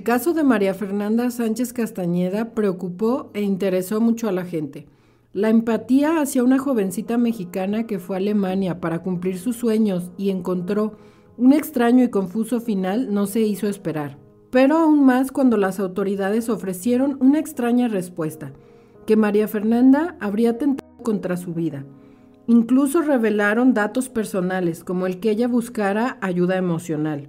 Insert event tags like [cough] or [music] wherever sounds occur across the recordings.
El caso de María Fernanda Sánchez Castañeda preocupó e interesó mucho a la gente. La empatía hacia una jovencita mexicana que fue a Alemania para cumplir sus sueños y encontró un extraño y confuso final no se hizo esperar. Pero aún más cuando las autoridades ofrecieron una extraña respuesta, que María Fernanda habría tentado contra su vida. Incluso revelaron datos personales, como el que ella buscara ayuda emocional.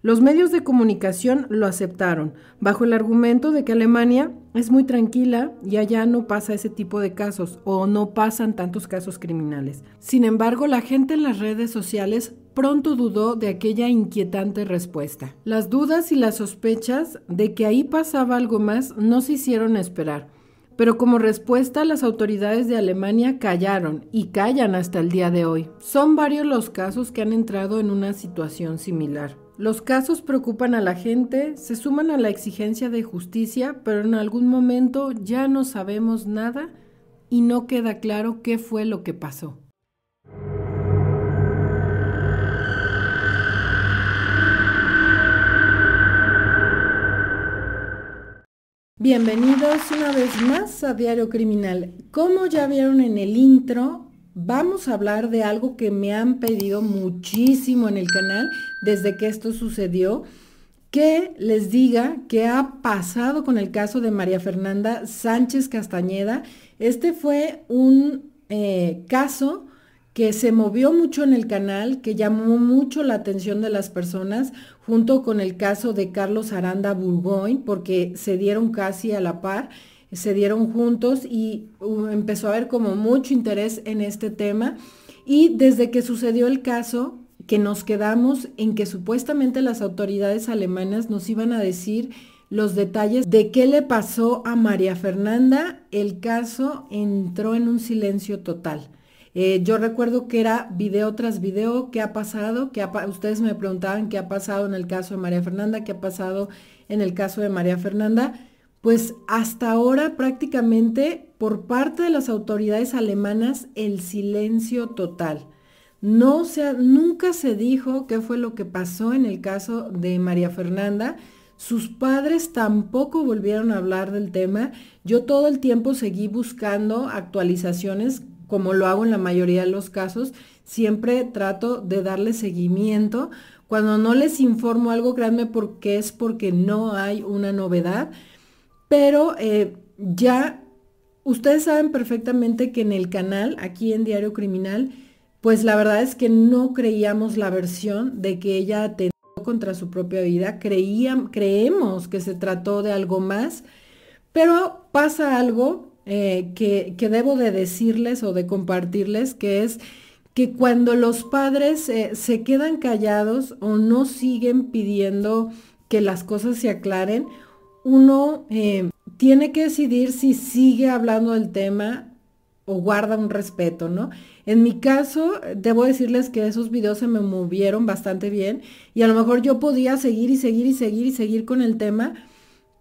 Los medios de comunicación lo aceptaron, bajo el argumento de que Alemania es muy tranquila y allá no pasa ese tipo de casos o no pasan tantos casos criminales. Sin embargo, la gente en las redes sociales pronto dudó de aquella inquietante respuesta. Las dudas y las sospechas de que ahí pasaba algo más no se hicieron esperar. Pero como respuesta, las autoridades de Alemania callaron y callan hasta el día de hoy. Son varios los casos que han entrado en una situación similar. Los casos preocupan a la gente, se suman a la exigencia de justicia, pero en algún momento ya no sabemos nada y no queda claro qué fue lo que pasó. Bienvenidos una vez más a Diario Criminal. Como ya vieron en el intro, vamos a hablar de algo que me han pedido muchísimo en el canal desde que esto sucedió, que les diga qué ha pasado con el caso de María Fernanda Sánchez Castañeda. Este fue un eh, caso que se movió mucho en el canal, que llamó mucho la atención de las personas, junto con el caso de Carlos Aranda Burgoyne, porque se dieron casi a la par. Eh, se dieron juntos y uh, empezó a haber como mucho interés en este tema. Y desde que sucedió el caso, que nos quedamos en que supuestamente las autoridades alemanas nos iban a decir los detalles de qué le pasó a María Fernanda, el caso entró en un silencio total. Eh, yo recuerdo que era video tras video, qué ha pasado, que ustedes me preguntaban qué ha pasado en el caso de María Fernanda, qué ha pasado en el caso de María Fernanda pues hasta ahora prácticamente por parte de las autoridades alemanas el silencio total. No se, nunca se dijo qué fue lo que pasó en el caso de María Fernanda. Sus padres tampoco volvieron a hablar del tema. Yo todo el tiempo seguí buscando actualizaciones, como lo hago en la mayoría de los casos. Siempre trato de darle seguimiento. Cuando no les informo algo, créanme porque es porque no hay una novedad pero eh, ya ustedes saben perfectamente que en el canal, aquí en Diario Criminal, pues la verdad es que no creíamos la versión de que ella atentó contra su propia vida, creemos que se trató de algo más, pero pasa algo eh, que, debo de decirles o de compartirles, que es que cuando los padres eh, se quedan callados o no siguen pidiendo que las cosas se aclaren, uno eh, tiene que decidir si sigue hablando del tema o guarda un respeto, ¿no? En mi caso, debo decirles que esos videos se me movieron bastante bien y a lo mejor yo podía seguir y seguir y seguir y seguir con el tema,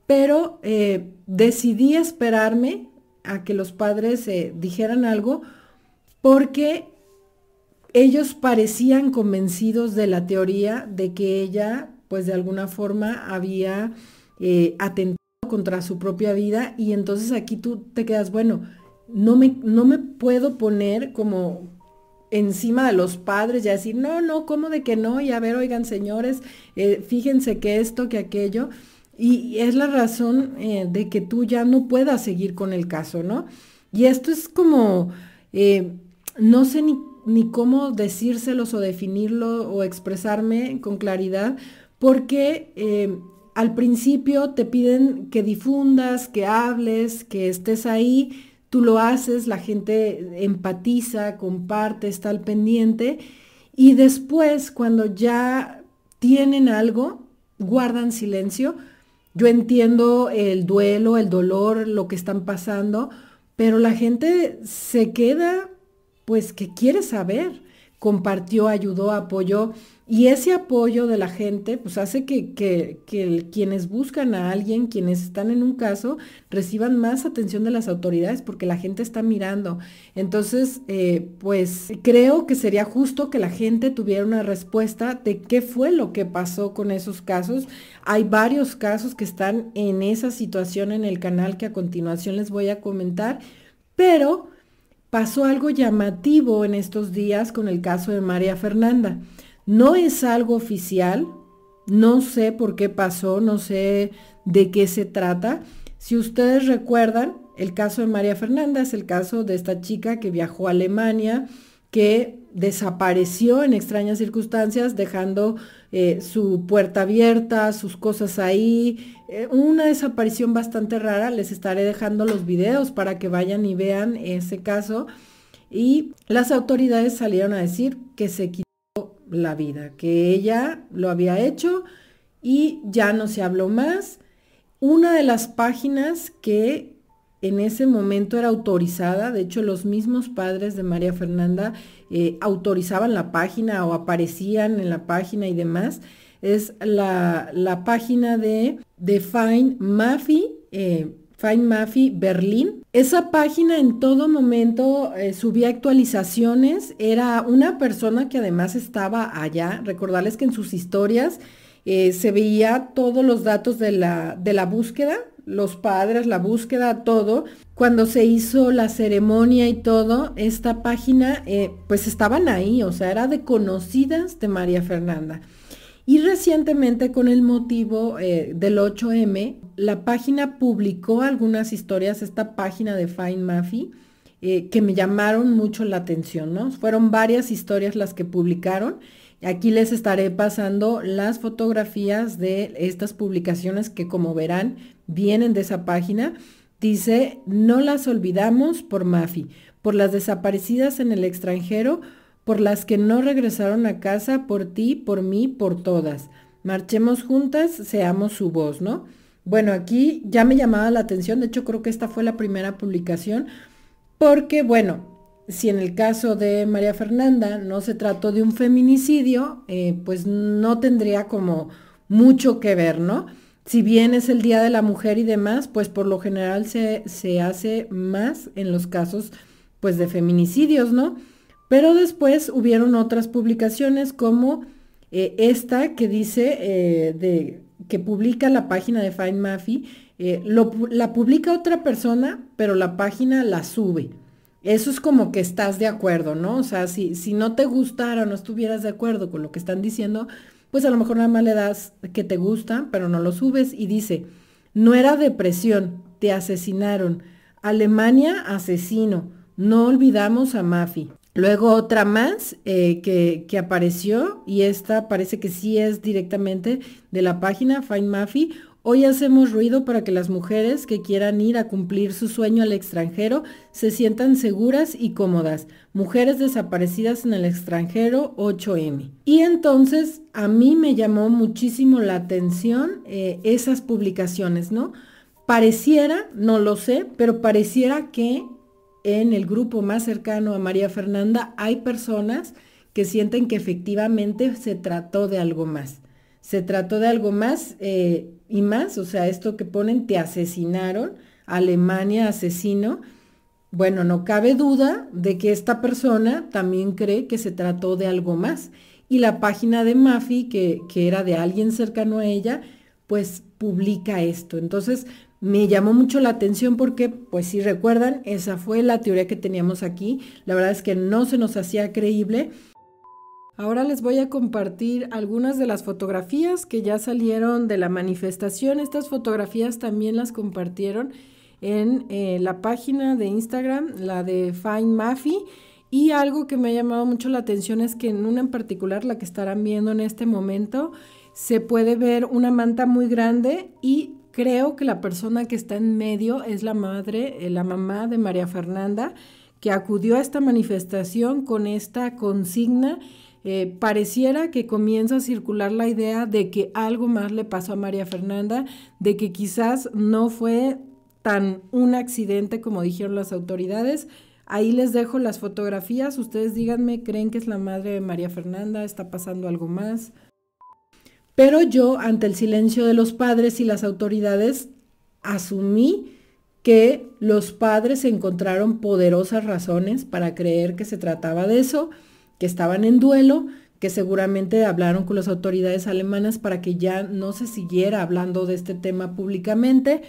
pero eh, decidí esperarme a que los padres eh, dijeran algo porque ellos parecían convencidos de la teoría de que ella, pues de alguna forma, había eh, atentado contra su propia vida y entonces aquí tú te quedas, bueno, no me, no me puedo poner como encima de los padres y decir, no, no, ¿cómo de que no? Y a ver, oigan señores, eh, fíjense que esto, que aquello. Y es la razón eh, de que tú ya no puedas seguir con el caso, ¿no? Y esto es como, no sé ni, ni cómo decírselos o definirlo o expresarme con claridad, porque al principio te piden que difundas, que hables, que estés ahí, tú lo haces, la gente empatiza, comparte, está al pendiente y después cuando ya tienen algo, guardan silencio. Yo entiendo el duelo, el dolor, lo que están pasando, pero la gente se queda pues que quiere saber compartió, ayudó, apoyó. Y ese apoyo de la gente, pues hace que, quienes buscan a alguien, quienes están en un caso, reciban más atención de las autoridades porque la gente está mirando. Entonces, eh, pues creo que sería justo que la gente tuviera una respuesta de qué fue lo que pasó con esos casos. Hay varios casos que están en esa situación en el canal que a continuación les voy a comentar, pero pasó algo llamativo en estos días con el caso de María Fernanda. No es algo oficial, no sé por qué pasó, no sé de qué se trata. Si ustedes recuerdan, el caso de María Fernanda es el caso de esta chica que viajó a Alemania, que desapareció en extrañas circunstancias, dejando eh, su puerta abierta, sus cosas ahí. Eh, una desaparición bastante rara. Les estaré dejando los videos para que vayan y vean ese caso. Y las autoridades salieron a decir que se quitó la vida, que ella lo había hecho y ya no se habló más. Una de las páginas que en ese momento era autorizada, de hecho los mismos padres de María Fernanda eh, autorizaban la página o aparecían en la página y demás, es la, página de, de Fine Mafi, eh, Fine Mafi Berlín. Esa página en todo momento eh, subía actualizaciones, era una persona que además estaba allá, recordarles que en sus historias se veía todos los datos de la, de la búsqueda, los padres, la búsqueda, todo. Cuando se hizo la ceremonia y todo, esta página, eh, pues estaban ahí, o sea, era de conocidas de María Fernanda. Y recientemente, con el motivo eh, del 8M, la página publicó algunas historias, esta página de Fine Mafi, eh, que me llamaron mucho la atención, ¿no? Fueron varias historias las que publicaron. Aquí les estaré pasando las fotografías de estas publicaciones que como verán vienen de esa página, dice, no las olvidamos por Mafi, por las desaparecidas en el extranjero, por las que no regresaron a casa, por ti, por mí, por todas. Marchemos juntas, seamos su voz, ¿no? Bueno, aquí ya me llamaba la atención, de hecho creo que esta fue la primera publicación, porque bueno, si en el caso de María Fernanda no se trató de un feminicidio, eh, pues no tendría como mucho que ver, ¿no? si bien es el Día de la Mujer y demás, pues por lo general se, hace más en los casos pues de feminicidios, ¿no? Pero después hubieron otras publicaciones como eh, esta que dice eh, de, que publica la página de Find Mafi, eh, la publica otra persona, pero la página la sube. Eso es como que estás de acuerdo, ¿no? O sea, si, si no te gustara o no estuvieras de acuerdo con lo que están diciendo, pues a lo mejor nada más le das que te gusta, pero no lo subes y dice, no era depresión, te asesinaron. Alemania, asesino. No olvidamos a Mafi. Luego otra más eh, que, que, apareció y esta parece que sí es directamente de la página Find Mafi. Hoy hacemos ruido para que las mujeres que quieran ir a cumplir su sueño al extranjero se sientan seguras y cómodas. Mujeres desaparecidas en el extranjero 8M. Y entonces a mí me llamó muchísimo la atención eh, esas publicaciones, ¿no? Pareciera, no lo sé, pero pareciera que en el grupo más cercano a María Fernanda hay personas que sienten que efectivamente se trató de algo más se trató de algo más eh, y más, o sea, esto que ponen, te asesinaron, Alemania asesino. Bueno, no cabe duda de que esta persona también cree que se trató de algo más. Y la página de Mafi, que, que era de alguien cercano a ella, pues publica esto. Entonces, me llamó mucho la atención porque, pues si recuerdan, esa fue la teoría que teníamos aquí. La verdad es que no se nos hacía creíble Ahora les voy a compartir algunas de las fotografías que ya salieron de la manifestación. Estas fotografías también las compartieron en eh, la página de Instagram, la de Fine Mafi. Y algo que me ha llamado mucho la atención es que en una en particular, la que estarán viendo en este momento, se puede ver una manta muy grande y creo que la persona que está en medio es la madre, eh, la mamá de María Fernanda, que acudió a esta manifestación con esta consigna eh, pareciera que comienza a circular la idea de que algo más le pasó a María Fernanda, de que quizás no fue tan un accidente como dijeron las autoridades. Ahí les dejo las fotografías, ustedes díganme, ¿creen que es la madre de María Fernanda? ¿Está pasando algo más? Pero yo, ante el silencio de los padres y las autoridades, asumí que los padres encontraron poderosas razones para creer que se trataba de eso que estaban en duelo, que seguramente hablaron con las autoridades alemanas para que ya no se siguiera hablando de este tema públicamente.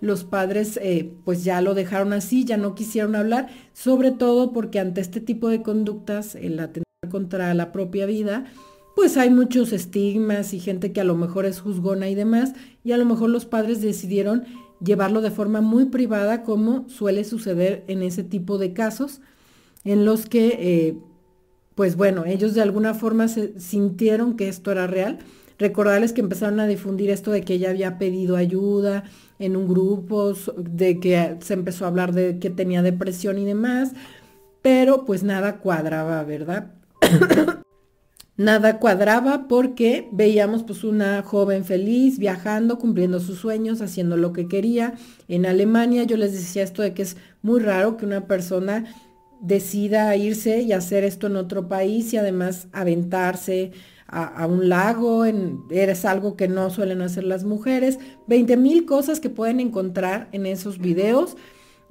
Los padres eh, pues ya lo dejaron así, ya no quisieron hablar, sobre todo porque ante este tipo de conductas, el la contra la propia vida, pues hay muchos estigmas y gente que a lo mejor es juzgona y demás, y a lo mejor los padres decidieron llevarlo de forma muy privada como suele suceder en ese tipo de casos en los que eh, pues bueno, ellos de alguna forma se sintieron que esto era real. Recordarles que empezaron a difundir esto de que ella había pedido ayuda en un grupo, de que se empezó a hablar de que tenía depresión y demás, pero pues nada cuadraba, ¿verdad? [coughs] nada cuadraba porque veíamos pues una joven feliz viajando, cumpliendo sus sueños, haciendo lo que quería. En Alemania yo les decía esto de que es muy raro que una persona decida irse y hacer esto en otro país y además aventarse a, un lago, en, eres algo que no suelen hacer las mujeres, 20 mil cosas que pueden encontrar en esos videos.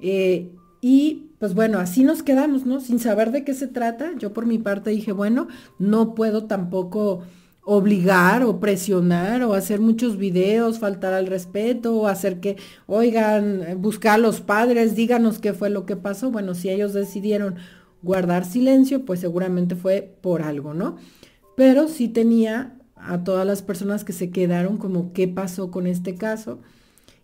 Eh, y pues bueno, así nos quedamos, ¿no? Sin saber de qué se trata. Yo por mi parte dije, bueno, no puedo tampoco obligar o presionar o hacer muchos videos, faltar al respeto o hacer que, oigan, buscar a los padres, díganos qué fue lo que pasó. Bueno, si ellos decidieron guardar silencio, pues seguramente fue por algo, ¿no? Pero sí tenía a todas las personas que se quedaron como qué pasó con este caso.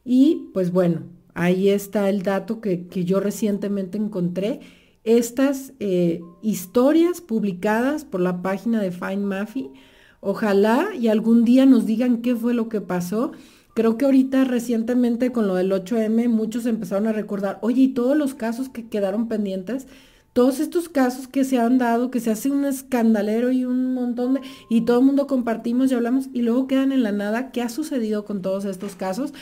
Y pues bueno, ahí está el dato que, yo recientemente encontré. Estas eh, historias publicadas por la página de Fine Mafi Ojalá y algún día nos digan qué fue lo que pasó. Creo que ahorita recientemente con lo del 8M muchos empezaron a recordar, oye, y todos los casos que quedaron pendientes, todos estos casos que se han dado, que se hace un escandalero y un montón de, y todo el mundo compartimos y hablamos y luego quedan en la nada, ¿qué ha sucedido con todos estos casos?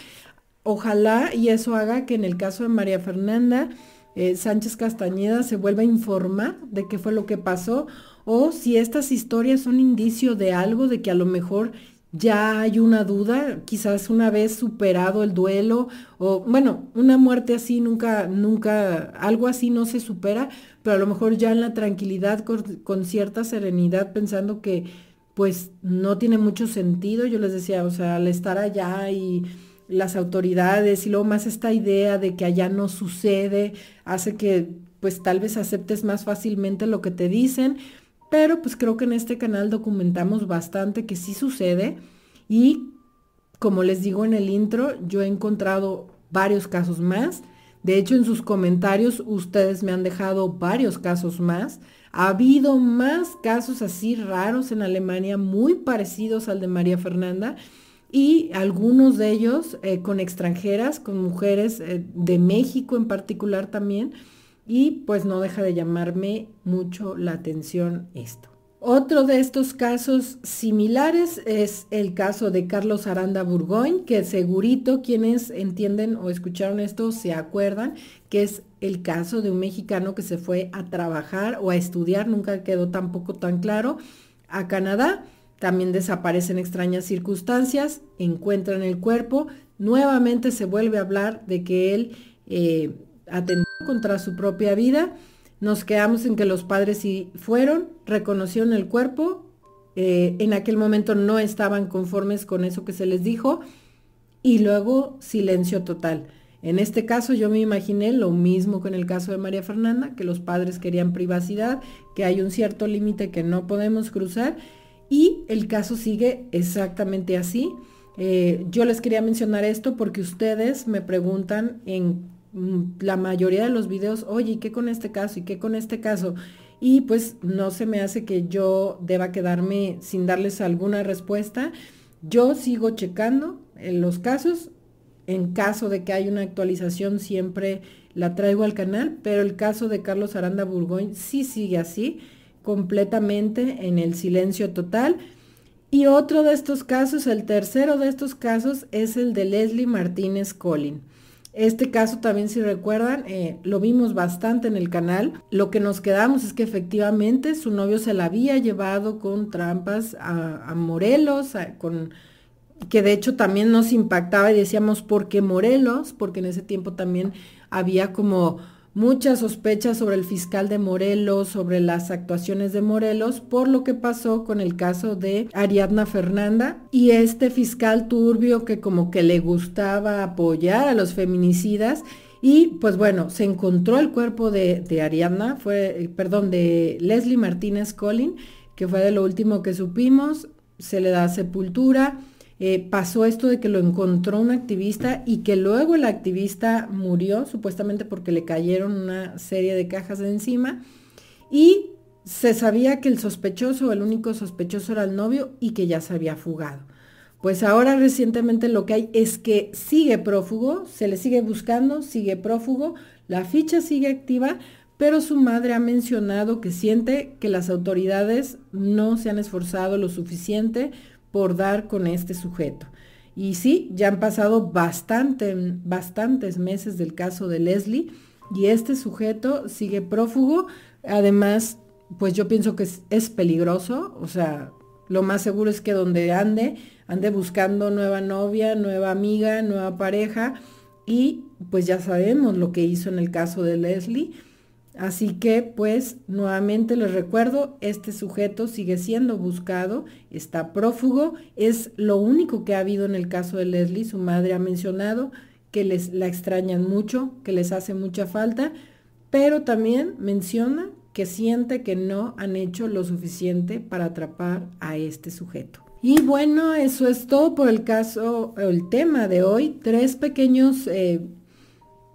Ojalá y eso haga que en el caso de María Fernanda, eh, Sánchez Castañeda se vuelva a informar de qué fue lo que pasó o si estas historias son indicio de algo, de que a lo mejor ya hay una duda, quizás una vez superado el duelo, o bueno, una muerte así nunca, nunca, algo así no se supera, pero a lo mejor ya en la tranquilidad, con, cierta serenidad, pensando que pues no tiene mucho sentido, yo les decía, o sea, al estar allá y las autoridades y luego más esta idea de que allá no sucede, hace que pues tal vez aceptes más fácilmente lo que te dicen, pero pues creo que en este canal documentamos bastante que sí sucede y como les digo en el intro, yo he encontrado varios casos más. De hecho, en sus comentarios ustedes me han dejado varios casos más. Ha habido más casos así raros en Alemania, muy parecidos al de María Fernanda y algunos de ellos eh, con extranjeras, con mujeres eh, de México en particular también, y pues no deja de llamarme mucho la atención esto. Otro de estos casos similares es el caso de Carlos Aranda Burgoyne, que segurito quienes entienden o escucharon esto se acuerdan, que es el caso de un mexicano que se fue a trabajar o a estudiar, nunca quedó tampoco tan claro, a Canadá también desaparecen extrañas circunstancias, encuentran el cuerpo, nuevamente se vuelve a hablar de que él eh, atentó contra su propia vida, nos quedamos en que los padres sí fueron, reconocieron el cuerpo, eh, en aquel momento no estaban conformes con eso que se les dijo y luego silencio total. En este caso yo me imaginé lo mismo con el caso de María Fernanda, que los padres querían privacidad, que hay un cierto límite que no podemos cruzar y el caso sigue exactamente así. Eh, yo les quería mencionar esto porque ustedes me preguntan en mm, la mayoría de los videos, oye, ¿y qué con este caso? ¿Y qué con este caso? Y pues no se me hace que yo deba quedarme sin darles alguna respuesta. Yo sigo checando en eh, los casos. En caso de que haya una actualización, siempre la traigo al canal, pero el caso de Carlos Aranda Burgoyne sí sigue así completamente en el silencio total. Y otro de estos casos, el tercero de estos casos, es el de Leslie Martínez Collin. Este caso también, si recuerdan, eh, lo vimos bastante en el canal. Lo que nos quedamos es que efectivamente su novio se la había llevado con trampas a, Morelos, con, que de hecho también nos impactaba y decíamos, ¿por qué Morelos? Porque en ese tiempo también había como muchas sospechas sobre el fiscal de Morelos, sobre las actuaciones de Morelos, por lo que pasó con el caso de Ariadna Fernanda y este fiscal turbio que como que le gustaba apoyar a los feminicidas. Y pues bueno, se encontró el cuerpo de, Ariadna, fue, eh, perdón, de Leslie Martínez Collin, que fue de lo último que supimos, se le da sepultura, eh, pasó esto de que lo encontró un activista y que luego el activista murió, supuestamente porque le cayeron una serie de cajas de encima. Y se sabía que el sospechoso, el único sospechoso era el novio y que ya se había fugado. Pues ahora recientemente lo que hay es que sigue prófugo, se le sigue buscando, sigue prófugo, la ficha sigue activa, pero su madre ha mencionado que siente que las autoridades no se han esforzado lo suficiente por dar con este sujeto. Y sí, ya han pasado bastante, bastantes meses del caso de Leslie y este sujeto sigue prófugo. Además, pues yo pienso que es, es peligroso, o sea, lo más seguro es que donde ande, ande buscando nueva novia, nueva amiga, nueva pareja. Y pues ya sabemos lo que hizo en el caso de Leslie Así que, pues, nuevamente les recuerdo, este sujeto sigue siendo buscado, está prófugo, es lo único que ha habido en el caso de Leslie, su madre ha mencionado que les la extrañan mucho, que les hace mucha falta, pero también menciona que siente que no han hecho lo suficiente para atrapar a este sujeto. Y bueno, eso es todo por el caso, el tema de hoy. Tres pequeños eh,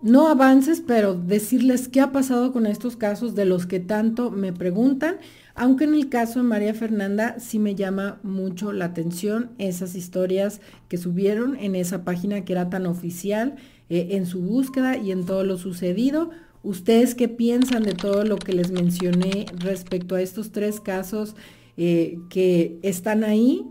no avances, pero decirles qué ha pasado con estos casos de los que tanto me preguntan, aunque en el caso de María Fernanda sí me llama mucho la atención esas historias que subieron en esa página que era tan oficial eh, en su búsqueda y en todo lo sucedido. ¿Ustedes qué piensan de todo lo que les mencioné respecto a estos tres casos eh, que están ahí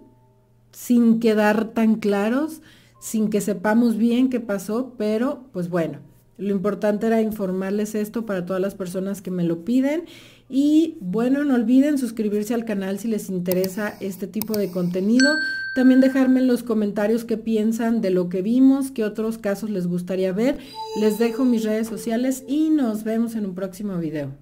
sin quedar tan claros, sin que sepamos bien qué pasó, pero pues bueno, lo importante era informarles esto para todas las personas que me lo piden. Y bueno, no olviden suscribirse al canal si les interesa este tipo de contenido. También dejarme en los comentarios qué piensan de lo que vimos, qué otros casos les gustaría ver. Les dejo mis redes sociales y nos vemos en un próximo video.